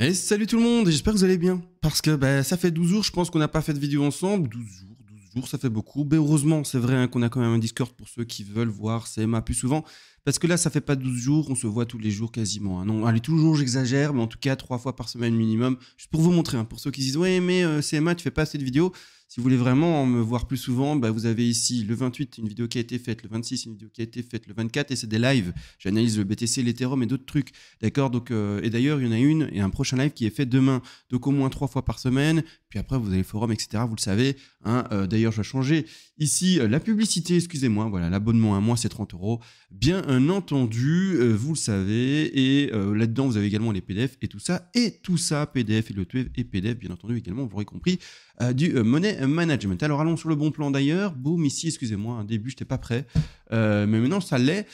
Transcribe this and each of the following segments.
Eh, salut tout le monde, j'espère que vous allez bien. Parce que bah, ça fait 12 jours, je pense qu'on n'a pas fait de vidéo ensemble. 12 jours, 12 jours, ça fait beaucoup. Mais bah, heureusement, c'est vrai hein, qu'on a quand même un Discord pour ceux qui veulent voir CMA plus souvent. Parce que là, ça fait pas 12 jours, on se voit tous les jours quasiment. Hein. Non, allez, toujours, j'exagère, mais en tout cas, trois fois par semaine minimum. Juste pour vous montrer, hein, pour ceux qui disent Ouais, mais euh, CMA, tu fais pas assez de vidéos. Si vous voulez vraiment me voir plus souvent, bah, vous avez ici le 28, une vidéo qui a été faite, le 26, une vidéo qui a été faite, le 24, et c'est des lives. J'analyse le BTC, l'Ethereum et d'autres trucs. D'accord Donc, euh, Et d'ailleurs, il y en a une et un prochain live qui est fait demain. Donc au moins trois fois par semaine. Puis après, vous avez le forum, etc. Vous le savez. Hein. Euh, d'ailleurs, je vais changer. Ici, euh, la publicité, excusez-moi. Voilà, l'abonnement à moi, c'est 30 euros. Bien entendu, vous le savez. Et là-dedans, vous avez également les PDF et tout ça. Et tout ça, PDF et le et PDF, bien entendu, également, vous l'aurez compris. Euh, du euh, money euh, management. Alors allons sur le bon plan d'ailleurs. Boum, ici, excusez-moi, un début, je n'étais pas prêt, mais maintenant ça l'est.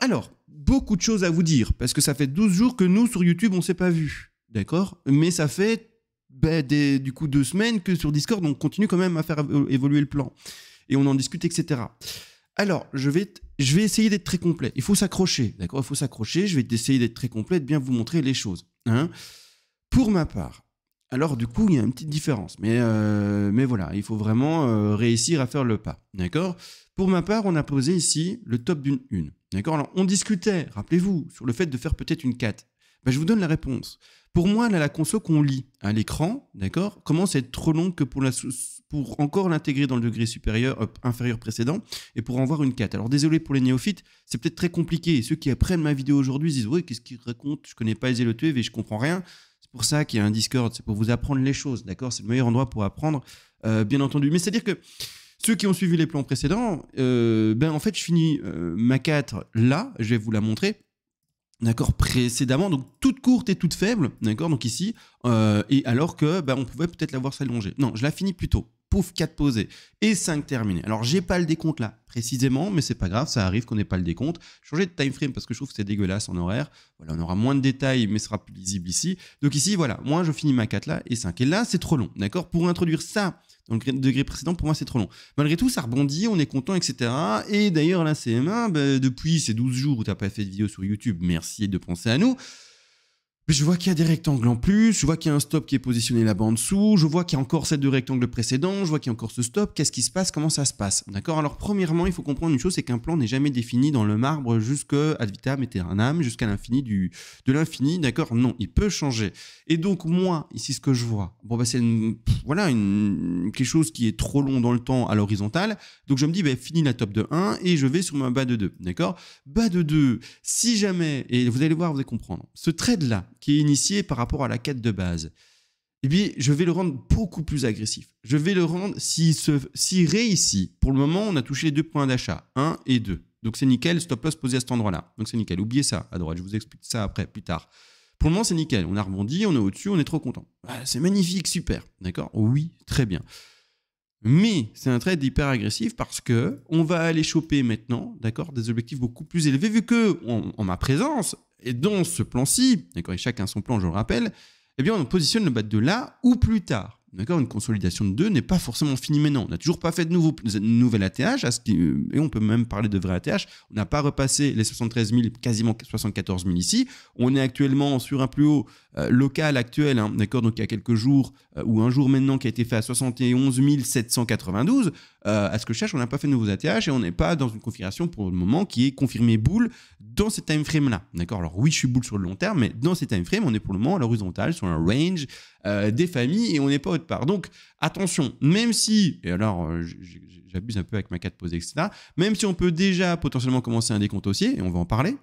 alors, beaucoup de choses à vous dire, parce que ça fait 12 jours que nous, sur YouTube, on ne s'est pas vu. D'accord Mais ça fait ben, du coup deux semaines que sur Discord, on continue quand même à faire évoluer le plan. Et on en discute, etc. Alors, je vais, je vais essayer d'être très complet. Il faut s'accrocher, d'accord Il faut s'accrocher. Je vais essayer d'être très complet, de bien vous montrer les choses. Hein Pour ma part, alors du coup, il y a une petite différence. Mais, euh, mais voilà, il faut vraiment euh, réussir à faire le pas. D'accord Pour ma part, on a posé ici le top d'une une. D'accord Alors, on discutait, rappelez-vous, sur le fait de faire peut-être une 4. Ben, je vous donne la réponse. Pour moi, là, la console qu'on lit à l'écran, d'accord, commence à être trop longue que pour, la, pour encore l'intégrer dans le degré supérieur, inférieur précédent et pour en voir une 4. Alors désolé pour les néophytes, c'est peut-être très compliqué. Et ceux qui apprennent ma vidéo aujourd'hui disent oui, qu'est-ce qu'il raconte Je ne connais pas les et je comprends rien pour ça qu'il y a un Discord, c'est pour vous apprendre les choses, d'accord C'est le meilleur endroit pour apprendre, euh, bien entendu. Mais c'est-à-dire que ceux qui ont suivi les plans précédents, euh, ben en fait, je finis euh, ma 4 là, je vais vous la montrer. D'accord, précédemment, donc toute courte et toute faible, d'accord, donc ici, et alors que ben, on pouvait peut-être la voir s'allonger. Non, je la finis plus tôt, pouf, 4 posés et 5 terminés. Alors, j'ai pas le décompte là précisément, mais c'est pas grave, ça arrive qu'on n'ait pas le décompte. Changer de time frame parce que je trouve que c'est dégueulasse en horaire. Voilà, on aura moins de détails, mais ce sera plus lisible ici. Donc ici, voilà, moi je finis ma 4 là et 5. Et là, c'est trop long, d'accord Pour introduire ça dans le degré précédent, pour moi, c'est trop long. Malgré tout, ça rebondit, on est content, etc. Et d'ailleurs, la CM1, bah, depuis ces 12 jours où tu n'as pas fait de vidéo sur YouTube, merci de penser à nous je vois qu'il y a des rectangles en plus, je vois qu'il y a un stop qui est positionné là-bas en dessous, je vois qu'il y a encore ces deux rectangles précédents, je vois qu'il y a encore ce stop, qu'est-ce qui se passe, comment ça se passe. D'accord Alors premièrement, il faut comprendre une chose, c'est qu'un plan n'est jamais défini dans le marbre jusqu'à ad vitam aeternam, jusqu'à l'infini du de l'infini, d'accord Non, il peut changer. Et donc moi, ici ce que je vois, bon bah c'est voilà une quelque chose qui est trop long dans le temps à l'horizontale. Donc je me dis finis bah, fini la top de 1 et je vais sur ma bas de 2, d'accord Bas de 2, si jamais et vous allez voir, vous allez comprendre. Ce trade là qui est initié par rapport à la quête de base, Et eh bien, je vais le rendre beaucoup plus agressif. Je vais le rendre, s'il si réussit, pour le moment, on a touché les deux points d'achat, 1 et 2. Donc c'est nickel, stop loss posé à cet endroit-là. Donc c'est nickel, oubliez ça à droite, je vous explique ça après, plus tard. Pour le moment, c'est nickel, on a rebondi, on est au-dessus, on est trop content. Ah, c'est magnifique, super, d'accord Oui, très bien. Mais c'est un trade hyper agressif parce que on va aller choper maintenant, d'accord, des objectifs beaucoup plus élevés vu que en, ma présence et dans ce plan-ci, d'accord, et chacun son plan, je le rappelle, eh bien on positionne le BAT de là ou plus tard. Une consolidation de 2 n'est pas forcément finie maintenant. On n'a toujours pas fait de, nouveau, nouvel ATH, euh, et on peut même parler de vrai ATH. On n'a pas repassé les 73 000, quasiment 74 000 ici. On est actuellement sur un plus haut euh, local actuel, hein, d'accord Donc il y a quelques jours euh, ou un jour maintenant qui a été fait à 71 792. Euh, à ce que je cherche, on n'a pas fait de nouveaux ATH et on n'est pas dans une configuration pour le moment qui est confirmée boule dans ces timeframes là. D'accord Alors oui, je suis boule sur le long terme, mais dans ces timeframes, on est pour le moment à l'horizontale, sur un range euh, des familles et on n'est pas autre part. Donc attention, même si, et alors euh, j'abuse un peu avec ma 4 posée, etc., même si on peut déjà potentiellement commencer un décompte haussier, et on va en parler,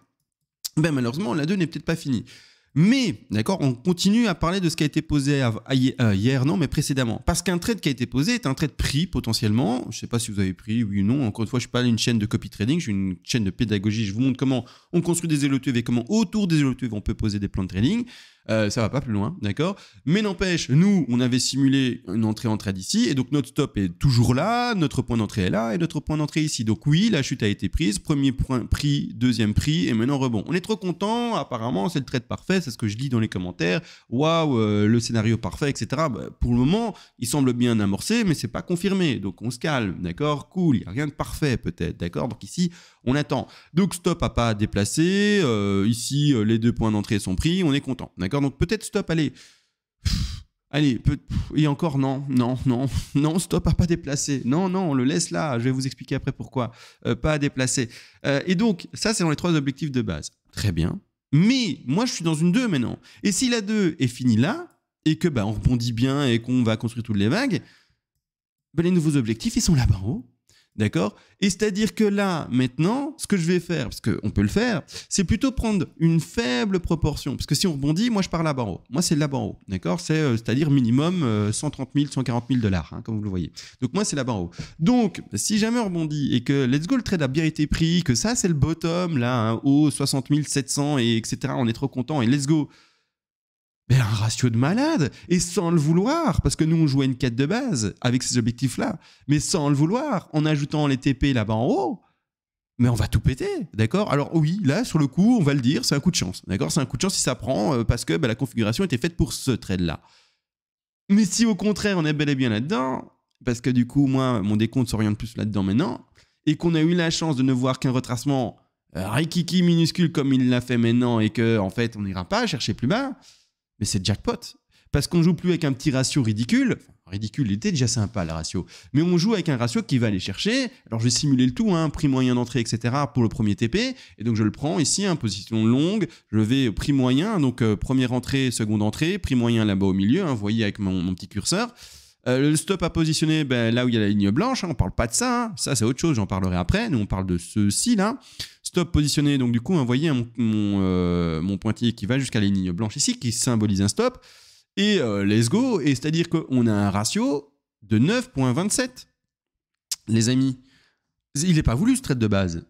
ben malheureusement, la 2 n'est peut-être pas finie. Mais, d'accord, on continue à parler de ce qui a été posé ah, euh, hier, non, mais précédemment. Parce qu'un trade qui a été posé est un trade pris potentiellement. Je ne sais pas si vous avez pris, oui ou non. Encore une fois, je ne suis pas une chaîne de copy trading, je suis une chaîne de pédagogie. Je vous montre comment on construit des et comment autour des LTV on peut poser des plans de trading. Euh, ça va pas plus loin, d'accord Mais n'empêche, nous, on avait simulé une entrée en trade ici, et donc notre stop est toujours là, notre point d'entrée est là, et notre point d'entrée ici. Donc oui, la chute a été prise, premier point prix, deuxième prix, et maintenant rebond. On est trop content, apparemment, c'est le trade parfait, c'est ce que je lis dans les commentaires. Waouh, euh, le scénario parfait, etc. Bah, pour le moment, il semble bien amorcé, mais c'est pas confirmé, donc on se calme, d'accord Cool, il n'y a rien de parfait peut-être, d'accord Donc ici, on attend. Donc stop à pas déplacer. Euh, ici, euh, les deux points d'entrée sont pris. On est content. D'accord Donc peut-être stop, allez. allez, et encore non, non, non, non, stop à pas déplacer. Non, non, on le laisse là. Je vais vous expliquer après pourquoi. Euh, pas déplacer. et donc, ça, c'est dans les trois objectifs de base. Très bien. Mais moi, je suis dans une 2 maintenant. Et si la 2 est finie là, et que bah, on rebondit bien et qu'on va construire toutes les vagues, ben les nouveaux objectifs, ils sont là-bas en haut. D'accord Et c'est-à-dire que là, maintenant, ce que je vais faire, parce qu'on peut le faire, c'est plutôt prendre une faible proportion. Parce que si on rebondit, moi je pars parle en haut. Moi c'est là-bas en haut, D'accord euh, C'est-à-dire minimum 130 000, 140 000 dollars, hein, comme vous le voyez. Donc moi c'est là-bas en haut. Donc si jamais on rebondit et que Let's Go le trade a bien été pris, que ça c'est le bottom, là, hein, haut 60 700 et etc., on est trop content et Let's Go ben, un ratio de malade, et sans le vouloir, parce que nous on jouait une quête de base avec ces objectifs-là, mais sans le vouloir, en ajoutant les TP là-bas en haut, mais on va tout péter, d'accord Alors oui, là, sur le coup, on va le dire, c'est un coup de chance, d'accord C'est un coup de chance si ça prend, euh, parce que ben, la configuration était faite pour ce trade-là. Mais si au contraire, on est bel et bien là-dedans, parce que du coup, moi, mon décompte s'oriente plus là-dedans maintenant, et qu'on a eu la chance de ne voir qu'un retracement euh, rikiki minuscule comme il l'a fait maintenant, et que en fait, on n'ira pas chercher plus bas, mais c'est jackpot. Parce qu'on joue plus avec un petit ratio ridicule. ridicule, il était déjà sympa, le ratio. Mais on joue avec un ratio qui va aller chercher. Alors, je vais simuler le tout, hein, prix moyen d'entrée, etc. pour le premier TP. Et donc, je le prends ici, hein, position longue. Je vais prix moyen, donc euh, première entrée, seconde entrée, prix moyen là-bas au milieu. Hein, vous voyez avec mon, petit curseur. Euh, le stop à positionner ben, là où il y a la ligne blanche, on on parle pas de ça, ça c'est autre chose, j'en parlerai après, nous on parle de ceci là stop positionné, donc du coup, vous voyez mon, pointier euh, pointillé qui va jusqu'à la ligne blanche ici, qui symbolise un stop, et euh, let's go, et c'est-à-dire qu'on a un ratio de 9.27. Les amis, il n'est pas voulu ce trade de base.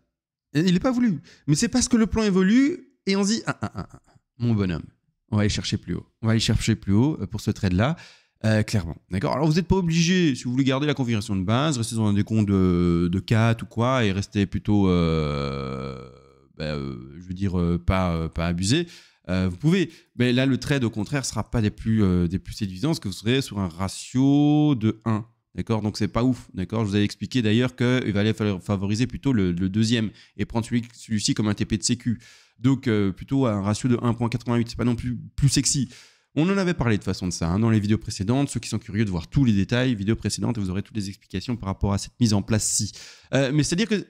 Il n'est pas voulu. Mais c'est parce que le plan évolue et on se dit, ah ah, ah, ah, mon bonhomme, on va aller chercher plus haut. On va aller chercher plus haut euh, pour ce trade-là. Euh, clairement. D'accord Alors, vous n'êtes pas obligé, si vous voulez garder la configuration de base, rester dans un décompte de, de 4 ou quoi, et rester plutôt, euh, bah, euh, je veux dire, pas, pas abusé. vous pouvez, mais là le trade au contraire ne sera pas des plus, des plus séduisants parce que vous serez sur un ratio de 1. D'accord Donc c'est pas ouf. D'accord Je vous avais expliqué d'ailleurs qu'il valait favoriser plutôt le, deuxième et prendre celui, ci comme un TP de sécu. Donc plutôt un ratio de 1.88. n'est pas non plus plus sexy. On en avait parlé de façon de ça hein, dans les vidéos précédentes. Ceux qui sont curieux de voir tous les détails, vidéos précédentes, vous aurez toutes les explications par rapport à cette mise en place-ci. Euh, mais c'est-à-dire que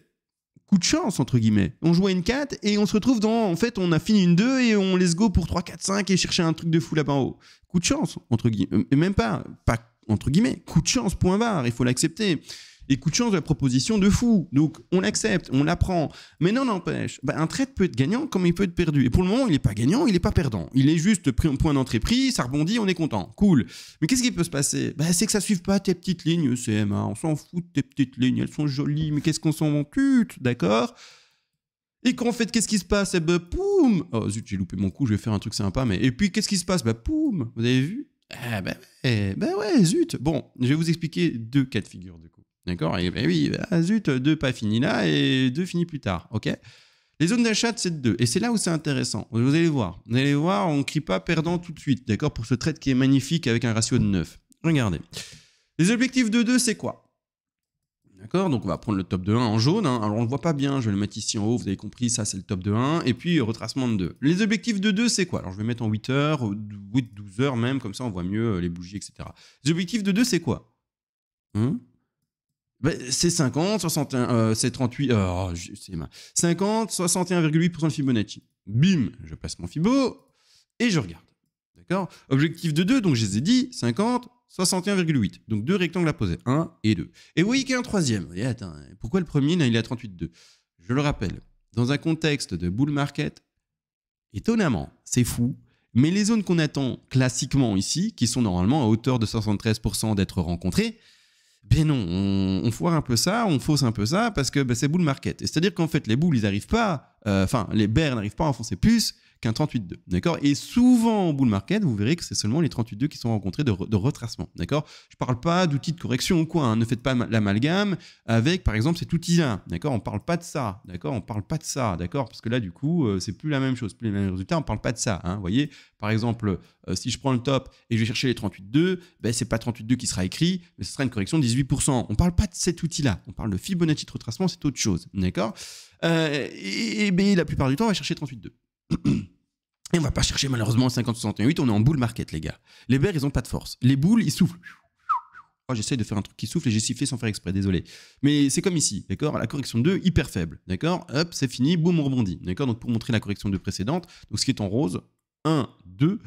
coup de chance, entre guillemets. On joue une 4 et on se retrouve dans, en fait, on a fini une 2 et on laisse go pour 3, 4, 5 et chercher un truc de fou là-bas en haut. Coup de chance, entre guillemets. Euh, même pas, pas entre guillemets. Coup de chance, point barre, il faut l'accepter des coups de chance de la proposition de fou. Donc on accepte, on apprend. Mais non, n'empêche, bah, un trade peut être gagnant comme il peut être perdu. Et pour le moment, il n'est pas gagnant, il n'est pas perdant. Il est juste pris en point d'entrée pris, ça rebondit, on est content. Cool. Mais qu'est-ce qui peut se passer bah, C'est que ça ne suive pas tes petites lignes CMA. On s'en fout de tes petites lignes, elles sont jolies, mais qu'est-ce qu'on s'en pute, d'accord et qu'en fait, qu'est-ce qui se passe Et eh ben, poum Oh zut, j'ai loupé mon coup, je vais faire un truc sympa, mais... Et puis, qu'est-ce qui se passe Bah, poum Vous avez vu Eh ben, ouais, zut Bon, je vais vous expliquer deux cas de figure, du coup. D'accord et, oui, ah, zut, deux pas fini là et deux finis plus tard. OK les zones d'achat, c'est de 2. Et c'est là où c'est intéressant. Vous allez voir. Vous allez voir, on ne crie pas perdant tout de suite, d'accord Pour ce trade qui est magnifique avec un ratio de 9. Regardez. Les objectifs de 2, c'est quoi D'accord Donc on va prendre le top de 1 en jaune. Hein. Alors on ne le voit pas bien, je vais le mettre ici en haut, vous avez compris, ça c'est le top de 1. Et puis retracement de 2. Les objectifs de 2, c'est quoi Alors je vais mettre en 8 heures, 8, 12 heures même, comme ça on voit mieux euh, les bougies, etc. Les objectifs de 2, c'est quoi hein c'est 50, 61, euh, c'est 38, 50, 61,8% de Fibonacci. Bim, je passe mon Fibo et je regarde. D'accord Objectif de 2, donc je les ai dit, 50, 61,8. Donc deux rectangles à poser, 1 et 2. Et vous voyez qu'il y a un troisième. Et attends, pourquoi le premier, il est à 38,2 Je le rappelle, dans un contexte de bull market, étonnamment, c'est fou, mais les zones qu'on attend classiquement ici, qui sont normalement à hauteur de 73% d'être rencontrées, ben non, on, foire un peu ça, on fausse un peu ça, parce que ben, c'est bull market. C'est-à-dire qu'en fait, les boules, ils n'arrivent pas, euh, enfin, les bears n'arrivent pas à enfoncer plus qu'un 38.2. D'accord Et souvent en bull market, vous verrez que c'est seulement les 38.2 qui sont rencontrés de, retracement. D'accord Je parle pas d'outils de correction ou quoi. Hein, ne faites pas l'amalgame avec, par exemple, cet outil-là. D'accord On parle pas de ça. D'accord On parle pas de ça. D'accord Parce que là, du coup, ce euh, c'est plus la même chose. Plus les mêmes résultats. On parle pas de ça. Hein, vous voyez Par exemple, euh, si je prends le top et je vais chercher les 38.2, ben, c'est pas 38.2 qui sera écrit, mais ce sera une correction de 18%. On parle pas de cet outil-là. On parle de Fibonacci de retracement, c'est autre chose. D'accord euh, et, et ben, la plupart du temps, on va chercher 38.2. Et on va pas chercher malheureusement 50-68, on est en bull market, les gars. Les bears, ils ont pas de force. Les boules, ils soufflent. Oh, j'essaye de faire un truc qui souffle et j'ai sifflé sans faire exprès, désolé. Mais c'est comme ici, d'accord La correction 2, hyper faible, d'accord Hop, c'est fini, boum, on rebondit, d'accord Donc pour montrer la correction 2 précédente, donc ce qui est en rose, 1, 2,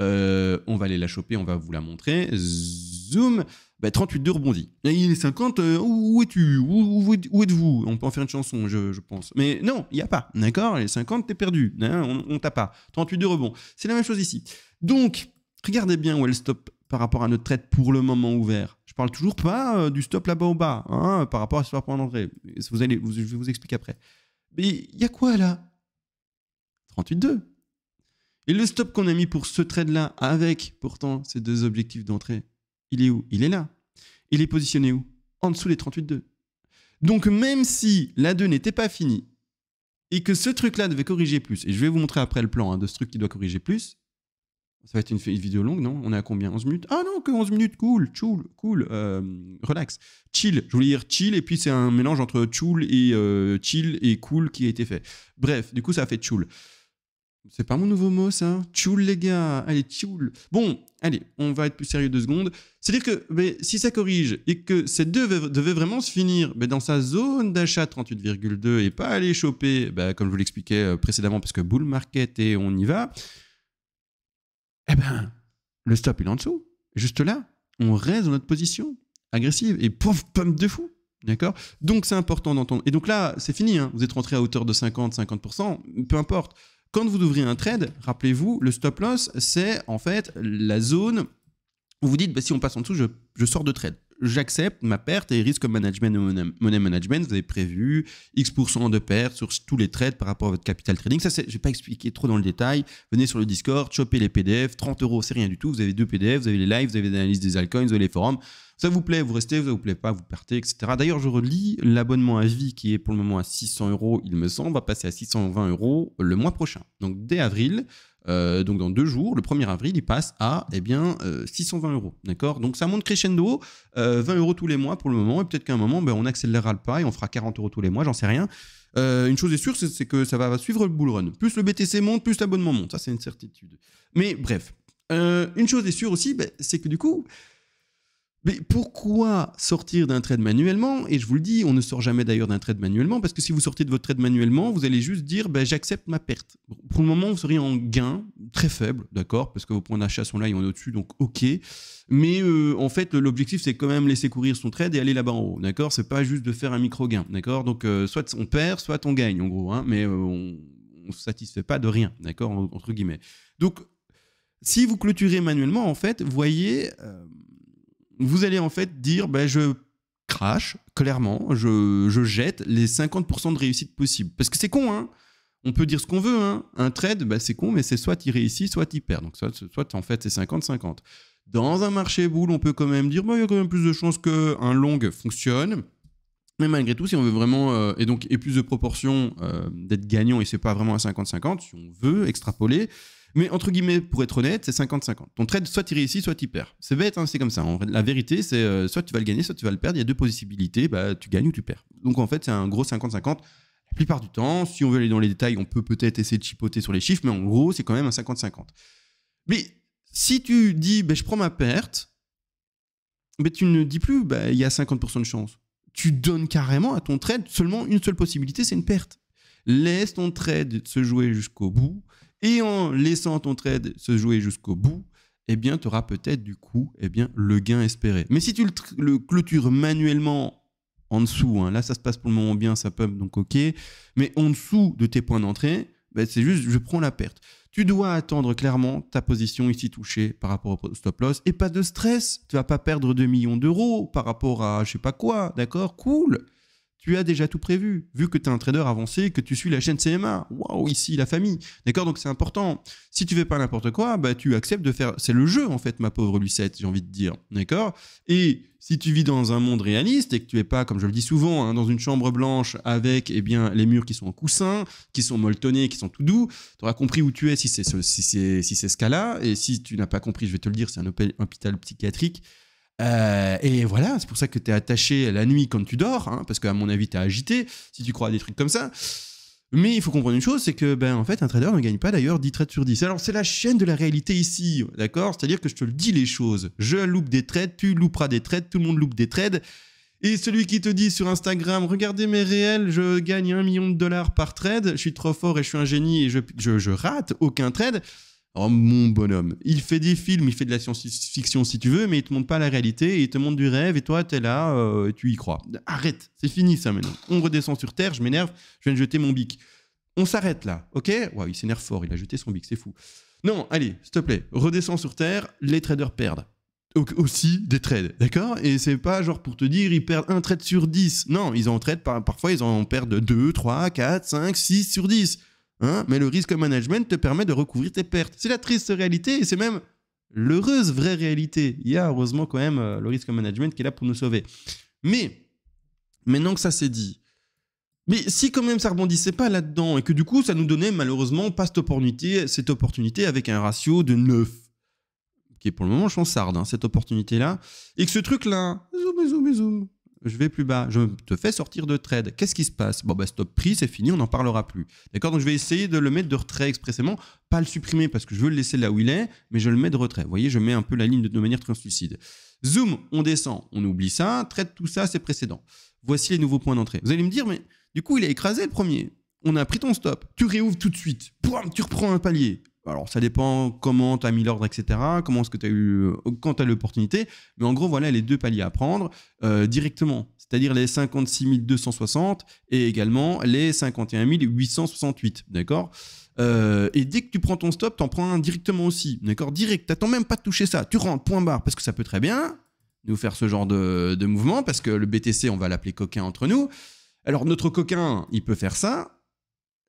euh, on va aller la choper, on va vous la montrer. Zoom, 38 de rebondit. Et il est 50, euh, où es-tu Où, êtes-vous On peut en faire une chanson, je, pense. Mais non, il n'y a pas. D'accord Les 50, t'es perdu. Hein, on, on t'a pas. 38 de rebond. C'est la même chose ici. Donc, regardez bien où elle stop par rapport à notre trade pour le moment ouvert. Je parle toujours pas euh, du stop là-bas au bas, hein, par rapport à ce point d'entrée. Vous allez, je vais vous expliquer après. Mais il y a quoi là 38 Et le stop qu'on a mis pour ce trade-là, avec pourtant ces deux objectifs d'entrée, il est où Il est là. Il est positionné où En dessous des 2 Donc même si la 2 n'était pas finie, et que ce truc-là devait corriger plus, et je vais vous montrer après le plan hein, de ce truc qui doit corriger plus, ça va être une, vidéo longue, non On est à combien 11 minutes Ah non, que 11 minutes, cool, chill, cool, euh, relax. Chill, je voulais dire chill, et puis c'est un mélange entre chill et euh, chill et cool qui a été fait. Bref, du coup, ça a fait chill. C'est pas mon nouveau mot, ça. Hein. Tchoul, les gars. Allez, tchoul. Bon, allez, on va être plus sérieux deux secondes. C'est-à-dire que mais, si ça corrige et que ces deux devaient vraiment se finir mais dans sa zone d'achat 38,2 et pas aller choper, bah, comme je vous l'expliquais euh, précédemment, parce que bull market et on y va, eh ben, le stop, il est en dessous. Juste là, on reste dans notre position agressive et pouf, pomme de fou. D'accord Donc, c'est important d'entendre. Et donc là, c'est fini. Hein. Vous êtes rentré à hauteur de 50, 50%, peu importe. Quand vous ouvrez un trade, rappelez-vous, le stop loss, c'est en fait la zone où vous dites, bah, si on passe en dessous, je sors de trade j'accepte ma perte et risque management et management, vous avez prévu X% de perte sur tous les trades par rapport à votre capital trading. Ça, je ne vais pas expliquer trop dans le détail. Venez sur le Discord, choper les PDF, 30 euros, c'est rien du tout. Vous avez deux PDF, vous avez les lives, vous avez l'analyse des altcoins, vous avez les forums. Ça vous plaît, vous restez, ça vous plaît pas, vous partez, etc. D'ailleurs, je relis l'abonnement à vie qui est pour le moment à 600 euros, il me semble, va passer à 620 euros le mois prochain. Donc dès avril, euh, donc dans deux jours, le 1er avril, il passe à eh bien, 620 euh, euros. D'accord Donc ça monte crescendo, 20 euh, euros tous les mois pour le moment, et peut-être qu'à un moment, ben, on accélérera le pas et on fera 40 euros tous les mois, j'en sais rien. une chose est sûre, c'est que ça va suivre le bull run. Plus le BTC monte, plus l'abonnement monte, ça c'est une certitude. Mais bref, une chose est sûre aussi, ben, c'est que du coup, mais pourquoi sortir d'un trade manuellement Et je vous le dis, on ne sort jamais d'ailleurs d'un trade manuellement, parce que si vous sortez de votre trade manuellement, vous allez juste dire ben, j'accepte ma perte. Pour le moment, vous seriez en gain très faible, d'accord Parce que vos points d'achat sont là et on est au-dessus, donc ok. Mais euh, en fait, l'objectif, c'est quand même laisser courir son trade et aller là-bas en haut, d'accord C'est pas juste de faire un micro-gain, d'accord Donc euh, soit on perd, soit on gagne, en gros, hein. mais euh, on ne se satisfait pas de rien, d'accord Entre guillemets. Donc, si vous clôturez manuellement, en fait, voyez vous allez en fait dire ben, je crache, clairement, je, jette les 50% de réussite possible. Parce que c'est con, hein. on peut dire ce qu'on veut, hein. un trade, ben, c'est con, mais c'est soit il réussit, soit il perd. Donc soit, soit en fait c'est 50-50. Dans un marché boule, on peut quand même dire, ben, il y a quand même plus de chances qu'un long fonctionne. Mais malgré tout, si on veut vraiment, euh, et donc, et plus de proportion euh, d'être gagnant, et c'est pas vraiment à 50-50, si on veut extrapoler, mais entre guillemets, pour être honnête, c'est 50-50. Ton trade, soit tu réussis, soit tu perds. C'est bête, hein, c'est comme ça. La vérité, c'est euh, soit tu vas le gagner, soit tu vas le perdre. Il y a deux possibilités, bah, tu gagnes ou tu perds. Donc en fait, c'est un gros 50-50. La plupart du temps, si on veut aller dans les détails, on peut peut-être essayer de chipoter sur les chiffres, mais en gros, c'est quand même un 50-50. Mais si tu dis, bah, je prends ma perte, mais tu ne dis plus, bah, il y a 50% de chance. Tu donnes carrément à ton trade seulement une seule possibilité, c'est une perte. Laisse ton trade se jouer jusqu'au bout et en laissant ton trade se jouer jusqu'au bout, eh bien, tu auras peut-être du coup eh bien, le gain espéré. Mais si tu le, clôtures manuellement en dessous, hein, là ça se passe pour le moment bien, ça peut donc ok, mais en dessous de tes points d'entrée, bah, c'est juste je prends la perte. Tu dois attendre clairement ta position ici touchée par rapport au stop loss et pas de stress. Tu vas pas perdre 2 millions d'euros par rapport à je sais pas quoi, d'accord Cool tu as déjà tout prévu, vu que tu es un trader avancé, que tu suis la chaîne CMA. Waouh, ici la famille. D'accord Donc c'est important. Si tu fais pas n'importe quoi, bah tu acceptes de faire. C'est le jeu en fait, ma pauvre Lucette, j'ai envie de dire. D'accord Et si tu vis dans un monde réaliste et que tu es pas, comme je le dis souvent, hein, dans une chambre blanche avec eh bien les murs qui sont en coussin, qui sont molletonnés, qui sont tout doux, tu auras compris où tu es si c'est si c'est si ce cas-là. Et si tu n'as pas compris, je vais te le dire, c'est un hôpital psychiatrique. Euh, et voilà, c'est pour ça que tu es attaché la nuit quand tu dors, hein, parce qu'à mon avis, tu es agité si tu crois à des trucs comme ça. Mais il faut comprendre une chose, c'est que ben, en fait un trader ne gagne pas d'ailleurs 10 trades sur 10. Alors c'est la chaîne de la réalité ici, d'accord C'est-à-dire que je te le dis les choses. Je loupe des trades, tu louperas des trades, tout le monde loupe des trades. Et celui qui te dit sur Instagram, regardez mes réels, je gagne un million de dollars par trade, je suis trop fort et je suis un génie et je, je rate aucun trade. Oh mon bonhomme, il fait des films, il fait de la science-fiction si tu veux, mais il te montre pas la réalité, il te montre du rêve, et toi t'es là, euh, tu y crois. Arrête, c'est fini ça maintenant. On redescend sur Terre, je m'énerve, je viens de jeter mon bic. On s'arrête là, ok ouais il s'énerve fort, il a jeté son bic, c'est fou. Non, allez, s'il te plaît, redescends sur Terre, les traders perdent. aussi des trades, d'accord Et c'est pas genre pour te dire ils perdent un trade sur 10. Non, ils en trade parfois ils en perdent 2, 3, 4, 5, 6 sur 10. Hein, mais le risque management te permet de recouvrir tes pertes. C'est la triste réalité et c'est même l'heureuse vraie réalité. Il y a heureusement quand même euh, le risque management qui est là pour nous sauver. Mais maintenant que ça c'est dit, mais si quand même ça rebondissait pas là-dedans et que du coup ça nous donnait malheureusement pas cette opportunité, cette opportunité avec un ratio de 9, qui est pour le moment chansarde, hein, cette opportunité-là, et que ce truc-là, zoom, zoom, zoom, je vais plus bas, je te fais sortir de trade. Qu'est-ce qui se passe Bon, bah, stop prix, c'est fini, on n'en parlera plus. D'accord Donc, je vais essayer de le mettre de retrait expressément, pas le supprimer parce que je veux le laisser là où il est, mais je le mets de retrait. Vous voyez, je mets un peu la ligne de, manière translucide. Zoom, on descend, on oublie ça, Trade tout ça, c'est précédent. Voici les nouveaux points d'entrée. Vous allez me dire, mais du coup, il a écrasé le premier. On a pris ton stop, tu réouvres tout de suite, Boum, tu reprends un palier, alors, ça dépend comment tu as mis l'ordre, etc. Comment est-ce que tu as eu, euh, quand tu as l'opportunité. Mais en gros, voilà les deux paliers à prendre euh, directement, c'est-à-dire les 56 260 et également les 51 868. D'accord euh, et dès que tu prends ton stop, tu en prends un directement aussi. D'accord Direct. T'attends même pas de toucher ça. Tu rentres, point barre. Parce que ça peut très bien nous faire ce genre de, de mouvement. Parce que le BTC, on va l'appeler coquin entre nous. Alors, notre coquin, il peut faire ça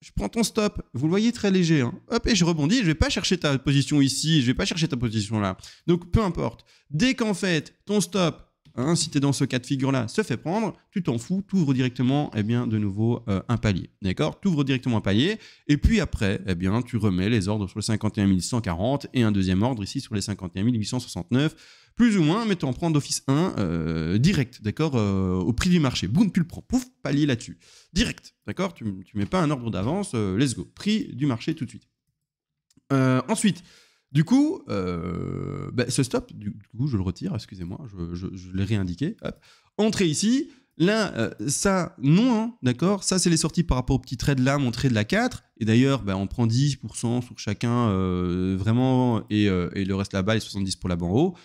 je prends ton stop, vous le voyez très léger, hein. hop, et je rebondis, je vais pas chercher ta position ici, je vais pas chercher ta position là. Donc peu importe, dès qu'en fait ton stop, hein, si tu es dans ce cas de figure là, se fait prendre, tu t'en fous, tu ouvres directement, et eh bien, de nouveau euh, un palier, d'accord Tu ouvres directement un palier, et puis après, eh bien, tu remets les ordres sur le 51 140 et un deuxième ordre ici sur les 51 869 plus ou moins, mais tu en prends d'office 1 euh, direct, d'accord, euh, au prix du marché. Boum, tu le prends, pouf, palier là-dessus. Direct, d'accord, tu ne mets pas un ordre d'avance, euh, let's go, prix du marché tout de suite. ensuite, du coup, ben, ce stop, du coup, je le retire, excusez-moi, je, l'ai réindiqué. Entrée ici, Là, ça, non, hein, d'accord Ça, c'est les sorties par rapport au petit trade là, mon trade de la 4. Et d'ailleurs, ben, on prend 10% sur chacun, vraiment, et, le reste là-bas, les 70 pour la bas en haut.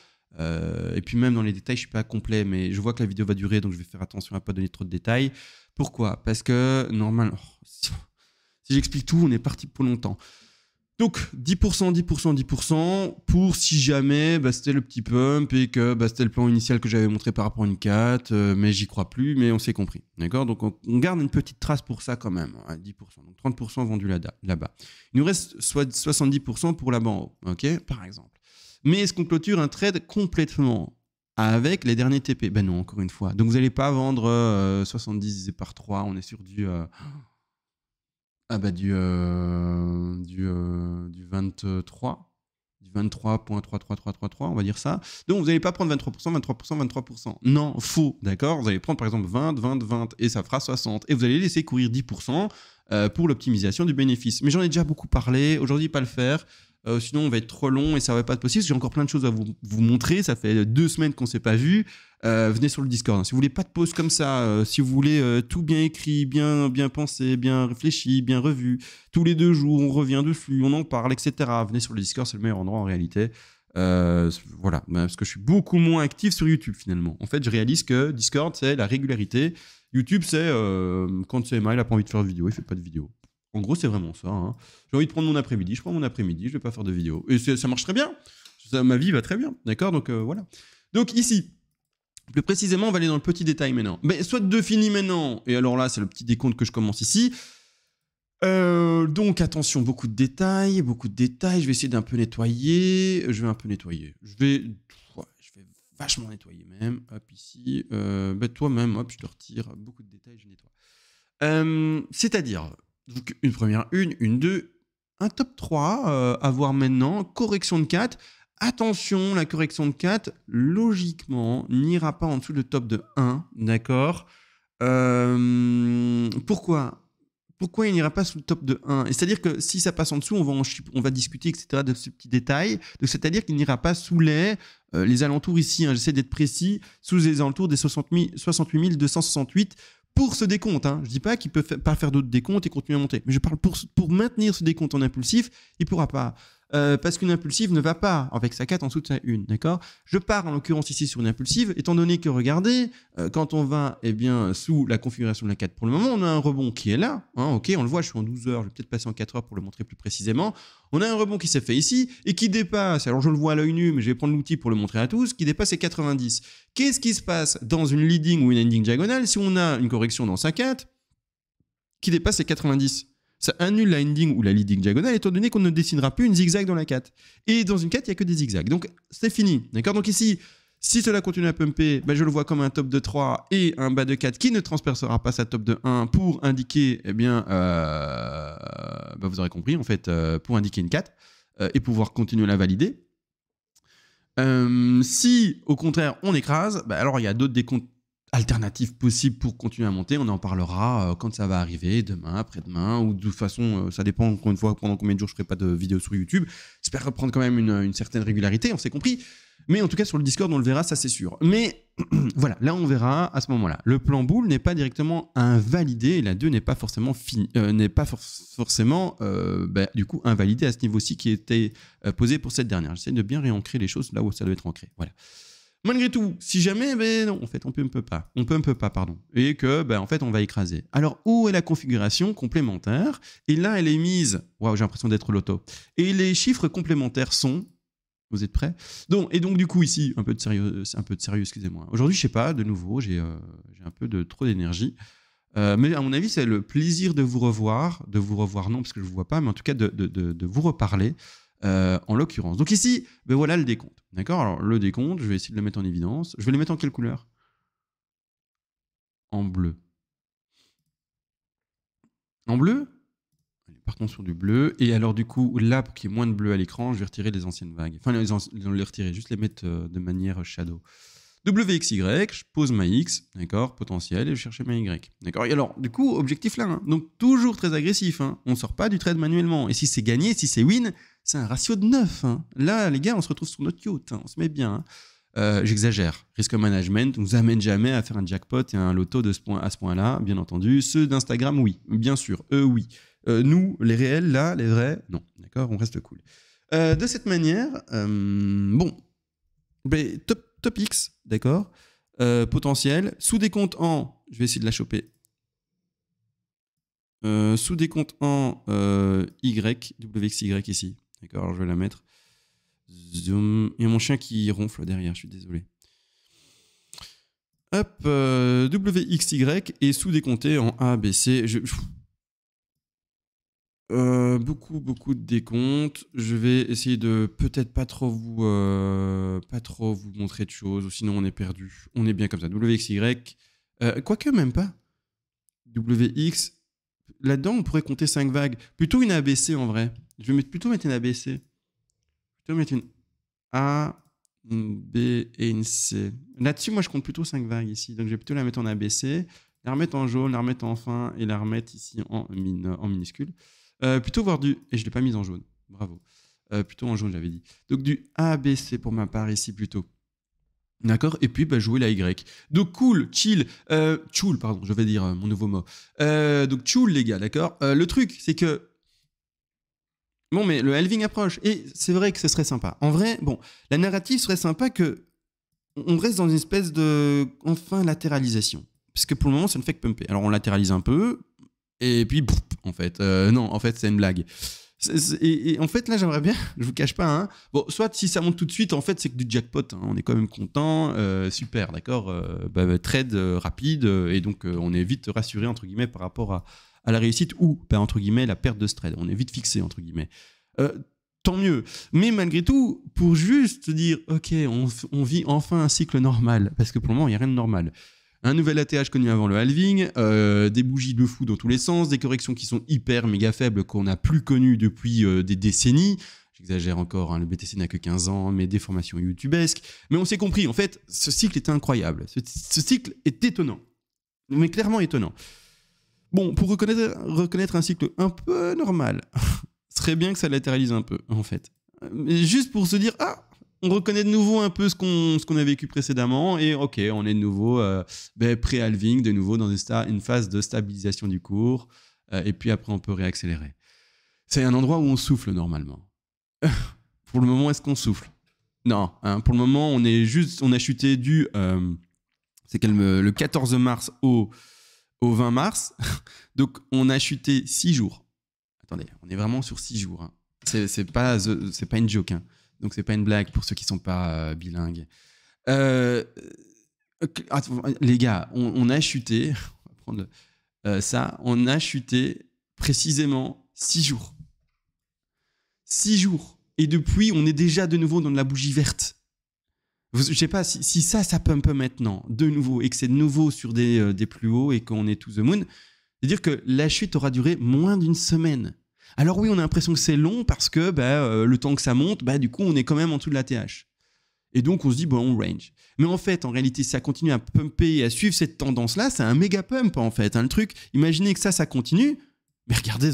Euh, et puis même dans les détails, je suis pas complet, mais je vois que la vidéo va durer, donc je vais faire attention à pas donner trop de détails. Pourquoi Parce que normalement, oh, si, j'explique tout, on est parti pour longtemps. Donc 10%, 10%, 10% pour si jamais bah, c'était le petit pump et que bah, c'était le plan initial que j'avais montré par rapport à une 4, euh, mais j'y crois plus, mais on s'est compris. D'accord Donc on, garde une petite trace pour ça quand même, à hein, 10%. Donc 30% vendu là-bas. Il nous reste soit 70% pour là-bas en haut, ok Par exemple. Mais est-ce qu'on clôture un trade complètement avec les derniers TP Ben non, encore une fois. Donc vous n'allez pas vendre 70 euh, par 3, on est sur du... Euh, ah bah du, euh, du, du 23. Du 23.33333, on va dire ça. Donc vous n'allez pas prendre 23%, 23%, 23%. Non, faux, d'accord Vous allez prendre par exemple 20, 20, 20, et ça fera 60. Et vous allez laisser courir 10%. Euh, pour l'optimisation du bénéfice. Mais j'en ai déjà beaucoup parlé, aujourd'hui pas le faire. Euh, sinon, on va être trop long et ça va pas être possible. J'ai encore plein de choses à vous, montrer. Ça fait deux semaines qu'on ne s'est pas vu. Euh, venez sur le Discord. Hein. Si vous voulez pas de pause comme ça, si vous voulez tout bien écrit, bien, bien pensé, bien réfléchi, bien revu, tous les deux jours, on revient dessus, on en parle, etc. Venez sur le Discord, c'est le meilleur endroit en réalité. Euh, voilà, ben, parce que je suis beaucoup moins actif sur YouTube finalement. En fait, je réalise que Discord, c'est la régularité. YouTube, c'est euh, quand c'est Emma, il n'a pas envie de faire de vidéo, il fait pas de vidéo. En gros, c'est vraiment ça. Hein. J'ai envie de prendre mon après-midi, je prends mon après-midi, je ne vais pas faire de vidéo. Et ça marche très bien. Ça, ma vie va très bien. D'accord Donc euh, voilà. Donc ici, plus précisément, on va aller dans le petit détail maintenant. Mais soit de fini maintenant, et alors là, c'est le petit décompte que je commence ici. Euh, donc attention, beaucoup de détails, beaucoup de détails. Je vais essayer d'un peu nettoyer. Euh, je vais un peu nettoyer. Je vais, je vais vachement nettoyer même. Hop ici, euh, bah, toi-même, hop, je te retire beaucoup de détails, je nettoie. C'est-à-dire, une première, une, une, deux, un top 3 à voir maintenant. Correction de 4. Attention, la correction de 4, logiquement, n'ira pas en dessous du top de 1, d'accord Pourquoi pourquoi il n'ira pas sous le top de 1 C'est-à-dire que si ça passe en dessous, on va, on va discuter, etc., de ce petit détail. c'est-à-dire qu'il n'ira pas sous les, euh, alentours ici, hein. j'essaie d'être précis, sous les alentours des 68 268 pour ce décompte. Hein. Je ne dis pas qu'il ne peut pas faire d'autres décomptes et continuer à monter, mais je parle pour, pour maintenir ce décompte en impulsif, il ne pourra pas. Euh, parce qu'une impulsive ne va pas avec sa 4 en dessous de sa 1, d'accord Je pars en l'occurrence ici sur une impulsive, étant donné que, regardez, euh, quand on va eh bien, sous la configuration de la 4 pour le moment, on a un rebond qui est là, hein, ok, on le voit, je suis en 12 heures, je vais peut-être passer en 4 heures pour le montrer plus précisément. On a un rebond qui s'est fait ici et qui dépasse, alors je le vois à l'œil nu, mais je vais prendre l'outil pour le montrer à tous, qui dépasse les 90. Qu'est-ce qui se passe dans une leading ou une ending diagonale si on a une correction dans sa 4 qui dépasse les 90 ça annule la ending ou la leading diagonale étant donné qu'on ne dessinera plus une zigzag dans la 4. Et dans une 4, il n'y a que des zigzags. Donc c'est fini. D'accord Donc ici, si cela continue à pumper, ben je le vois comme un top de 3 et un bas de 4 qui ne transpercera pas sa top de 1 pour indiquer, eh bien, euh, bah, vous aurez compris, en fait, euh, pour indiquer une 4 euh, et pouvoir continuer à la valider. si, au contraire, on écrase, bah, alors il y a d'autres décomptes alternatives possibles pour continuer à monter. On en parlera euh, quand ça va arriver, demain, après-demain, ou de toute façon, euh, ça dépend encore une fois pendant combien de jours je ferai pas de vidéos sur YouTube. J'espère reprendre quand même une, certaine régularité, on s'est compris. Mais en tout cas, sur le Discord, on le verra, ça c'est sûr. Mais voilà, là on verra à ce moment-là. Le plan boule n'est pas directement invalidé, la 2 n'est pas forcément, fini, euh, pas forcément bah, du coup invalidée à ce niveau-ci qui était posé pour cette dernière. J'essaie de bien réancrer les choses là où ça doit être ancré. Voilà. Malgré tout, si jamais, ben, non, en fait, on peut, peut pas, on peut, un peut pas, pardon, et que, ben, en fait, on va écraser. Alors, où est la configuration complémentaire Et là, elle est mise. Waouh, j'ai l'impression d'être l'auto. Et les chiffres complémentaires sont. Vous êtes prêts Donc, et donc, du coup, ici, un peu de sérieux, un peu de sérieux, excusez-moi. Aujourd'hui, je sais pas, de nouveau, j'ai euh, un peu de trop d'énergie. Euh, mais à mon avis, c'est le plaisir de vous revoir, de vous revoir, non, parce que je ne vous vois pas, mais en tout cas de vous reparler. Euh, en l'occurrence. Donc ici, ben voilà le décompte. D'accord Alors le décompte, je vais essayer de le mettre en évidence. Je vais le mettre en quelle couleur En bleu. En bleu Partons sur du bleu. Et alors du coup, là, pour qu'il y ait moins de bleu à l'écran, je vais retirer les anciennes vagues. Enfin, les, les retirer, juste les mettre euh, de manière euh, shadow. WXY, je pose ma X, d'accord, potentiel, et je cherche ma Y. D'accord Et alors, du coup, objectif là, hein. donc toujours très agressif, hein. on ne sort pas du trade manuellement. Et si c'est gagné, si c'est win, c'est un ratio de 9. Hein. Là, les gars, on se retrouve sur notre yacht, hein. on se met bien. Hein. Euh, j'exagère. Risk management ne nous amène jamais à faire un jackpot et un loto de ce point, à ce point-là, bien entendu. Ceux d'Instagram, oui, bien sûr, eux, oui. Euh, nous, les réels, là, les vrais, non. D'accord On reste cool. Euh, de cette manière, bon, mais top, X, d'accord Potentiel, sous des comptes en, je vais essayer de la choper, sous des comptes en Y, WXY ici, D'accord, je vais la mettre. Zoom. Il y a mon chien qui ronfle derrière, je suis désolé. Hop, euh, WXY est sous-décompté en A, B, C. Euh, beaucoup, beaucoup de décomptes. Je vais essayer de peut-être pas trop vous, euh, pas trop vous montrer de choses, sinon on est perdu. On est bien comme ça. WXY, quoique même pas. WX, là-dedans, on pourrait compter 5 vagues. Plutôt une ABC en vrai. Je vais plutôt mettre une ABC. Plutôt mettre une A, une B et une C. Là-dessus, moi, je compte plutôt 5 vagues ici. Donc, je vais plutôt la mettre en ABC, la remettre en jaune, la remettre en fin et la remettre ici en, en minuscule. Euh, plutôt voir du. Et je ne l'ai pas mise en jaune. Bravo. Euh, plutôt en jaune, j'avais dit. Donc, du ABC pour ma part ici plutôt. D'accord Et puis bah, jouer la Y. Donc cool, chill, euh, pardon, je vais dire euh, mon nouveau mot. Euh, donc tchoul les gars, d'accord euh, Le truc, c'est que... Bon, mais le Elving approche, et c'est vrai que ce serait sympa. En vrai, bon, la narrative serait sympa que... On reste dans une espèce de... Enfin, latéralisation. Parce que pour le moment, ça ne fait que pumper. Alors on latéralise un peu, et puis... en fait, non, en fait, c'est une blague. Et, en fait, là, j'aimerais bien, je vous cache pas, hein, bon, soit si ça monte tout de suite, en fait, c'est que du jackpot, hein. on est quand même content, euh, super, d'accord, euh, bah, bah, trade euh, rapide, et donc on est vite rassuré, entre guillemets, par rapport à, la réussite ou, entre guillemets, la perte de ce trade, on est vite fixé, entre guillemets. tant mieux. Mais malgré tout, pour juste dire, ok, on, on vit enfin un cycle normal, parce que pour le moment, il n'y a rien de normal un nouvel ATH connu avant le halving, euh, des bougies de fou dans tous les sens, des corrections qui sont hyper méga faibles qu'on n'a plus connues depuis euh, des décennies. J'exagère encore, hein, le BTC n'a que 15 ans, mais des formations youtubesques. Mais on s'est compris, en fait, ce cycle est incroyable. Ce, cycle est étonnant. Mais clairement étonnant. Bon, pour reconnaître, reconnaître un cycle un peu normal, serait bien que ça latéralise un peu, en fait. Juste pour se dire, ah, on reconnaît de nouveau un peu ce qu'on a vécu précédemment et ok, on est de nouveau euh, ben, pré-halving, de nouveau dans une, phase de stabilisation du cours euh, et puis après on peut réaccélérer. C'est un endroit où on souffle normalement. pour le moment, est-ce qu'on souffle Non, hein, pour le moment, on est juste, on a chuté du, euh, c'est le 14 mars au, au 20 mars, donc on a chuté 6 jours. Attendez, on est vraiment sur 6 jours. Hein. Ce C'est pas, pas une joke. Hein. Donc c'est pas une blague pour ceux qui sont pas euh, bilingues. Euh, les gars, on, a chuté. On prendre euh, ça. On a chuté précisément six jours. Six jours. Et depuis, on est déjà de nouveau dans de la bougie verte. Je sais pas si, si ça, ça pump maintenant, de nouveau, et que c'est de nouveau sur des, plus hauts et qu'on est to the moon, c'est-à-dire que la chute aura duré moins d'une semaine. Alors oui, on a l'impression que c'est long parce que bah, euh, le temps que ça monte, bah, du coup, on est quand même en dessous de la TH. Et donc, on se dit, bon, on range. Mais en fait, en réalité, si ça continue à pumper et à suivre cette tendance-là, c'est un méga pump, en fait. Hein, le truc, imaginez que ça, ça continue. Mais regardez,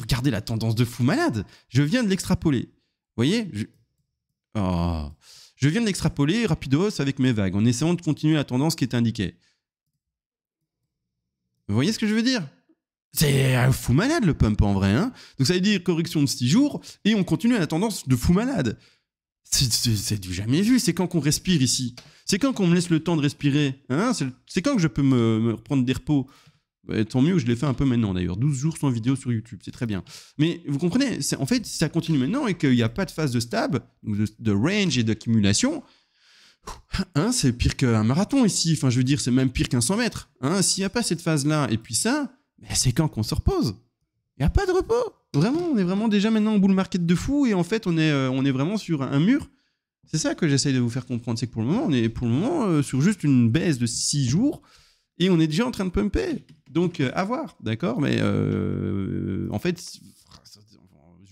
regardez la tendance de fou malade. Je viens de l'extrapoler. Vous voyez je... Oh, je viens de l'extrapoler rapidos avec mes vagues, en essayant de continuer la tendance qui est indiquée. Vous voyez ce que je veux dire c'est un fou malade le pump en vrai. Hein Donc ça veut dire correction de 6 jours et on continue à la tendance de fou malade. C'est du jamais vu. C'est quand qu'on respire ici. C'est quand qu'on me laisse le temps de respirer. Hein c'est quand que je peux me, reprendre des repos. tant mieux, je l'ai fait un peu maintenant d'ailleurs. 12 jours sans vidéo sur YouTube, c'est très bien. Mais vous comprenez, en fait, si ça continue maintenant et qu'il n'y a pas de phase de stab, de, range et d'accumulation, hein, c'est pire qu'un marathon ici. Enfin, je veux dire, c'est même pire qu'un 100 mètres. Hein, S'il n'y a pas cette phase-là, et puis ça, mais c'est quand qu'on se repose Il n'y a pas de repos. Vraiment, on est vraiment déjà maintenant en bull market de fou et en fait, on est, euh, on est vraiment sur un mur. C'est ça que j'essaye de vous faire comprendre, c'est que pour le moment, on est pour le moment euh, sur juste une baisse de 6 jours et on est déjà en train de pumper. Donc, euh, à voir, d'accord Mais en fait,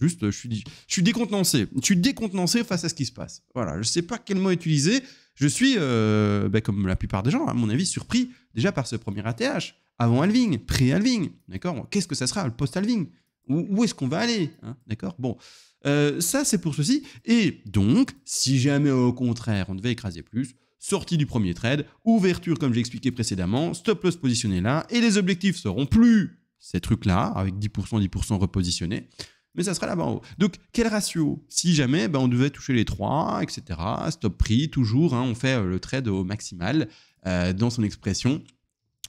juste, je suis, je suis décontenancé. Je suis décontenancé face à ce qui se passe. Voilà, je ne sais pas quel mot utiliser. Je suis, ben, comme la plupart des gens, à mon avis, surpris déjà par ce premier ATH avant halving, pré-halving, d'accord Qu'est-ce que ça sera le post-halving où, est-ce qu'on va aller hein, D'accord Bon, euh, ça c'est pour ceci. Et donc, si jamais au contraire on devait écraser plus, sortie du premier trade, ouverture comme j'ai expliqué précédemment, stop loss positionné là, et les objectifs seront plus ces trucs-là, avec 10%, 10% repositionnés, mais ça sera là-bas en haut. Donc, quel ratio Si jamais ben, on devait toucher les 3, etc., stop prix, toujours, hein, on fait euh, le trade au maximal euh, dans son expression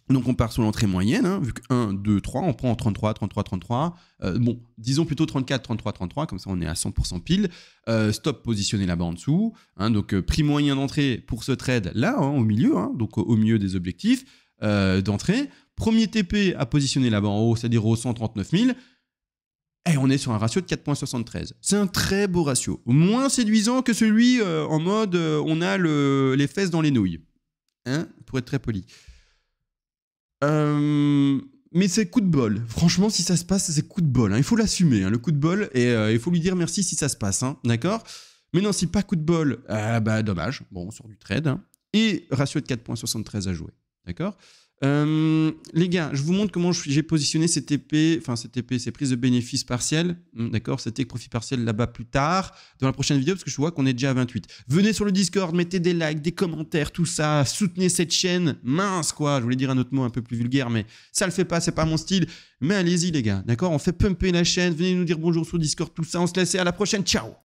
donc on part sur l'entrée moyenne, hein, vu que 1, 2, 3, on prend 33, 33, 33. bon, disons plutôt 34, 33, 33, comme ça on est à 100% pile. Euh, stop positionné là-bas en dessous. Hein, donc euh, prix moyen d'entrée pour ce trade là, hein, au milieu, donc au milieu des objectifs euh, d'entrée. Premier TP à positionner là-bas en haut, c'est-à-dire au 139 000. Et on est sur un ratio de 4,73. C'est un très beau ratio. Moins séduisant que celui en mode on a le, les fesses dans les nouilles. pour être très poli. Euh, mais c'est coup de bol. Franchement, si ça se passe, c'est coup de bol. Hein. Il faut l'assumer, hein. le coup de bol, et euh, il faut lui dire merci si ça se passe, hein. d'accord Mais non, si pas coup de bol, ah, bah dommage. Bon, on sort du trade. Et ratio de 4,73 à jouer, d'accord euh, les gars, je vous montre comment j'ai positionné cette épée, enfin cette épée, ces prises de bénéfices partiels, hmm, d'accord, c'était profit partiel là-bas plus tard, dans la prochaine vidéo, parce que je vois qu'on est déjà à 28. Venez sur le Discord, mettez des likes, des commentaires, tout ça, soutenez cette chaîne, mince quoi, je voulais dire un autre mot un peu plus vulgaire, mais ça le fait pas, c'est pas mon style, mais allez-y les gars, d'accord, on fait pumper la chaîne, venez nous dire bonjour sur Discord, tout ça, on se laisse à la prochaine, ciao